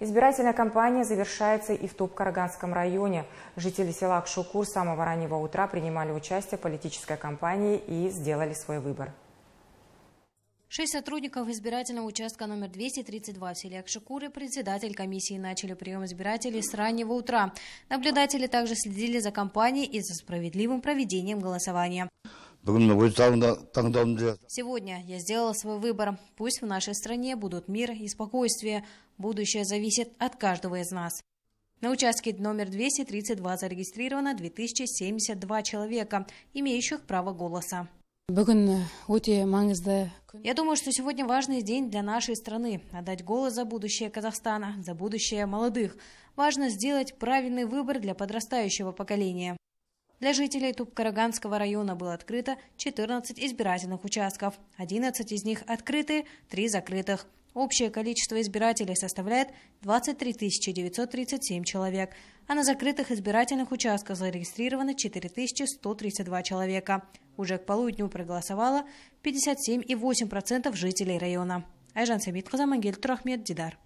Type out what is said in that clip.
Избирательная кампания завершается и в туп карганском районе. Жители села Акшукур с самого раннего утра принимали участие в политической кампании и сделали свой выбор. Шесть сотрудников избирательного участка номер 232 в селе Акшикур и председатель комиссии начали прием избирателей с раннего утра. Наблюдатели также следили за кампанией и за справедливым проведением голосования. Сегодня я сделала свой выбор. Пусть в нашей стране будут мир и спокойствие. Будущее зависит от каждого из нас. На участке номер 232 зарегистрировано 2072 человека, имеющих право голоса. Я думаю, что сегодня важный день для нашей страны. Отдать голос за будущее Казахстана, за будущее молодых. Важно сделать правильный выбор для подрастающего поколения. Для жителей Тупкараганского района было открыто 14 избирательных участков. 11 из них открыты, 3 закрытых. Общее количество избирателей составляет 23 937 человек, а на закрытых избирательных участках зарегистрировано 4132 человека. Уже к полудню проголосовало 57,8% жителей района. Айжан Самитқыза, Мангель Турахмед, Дидар.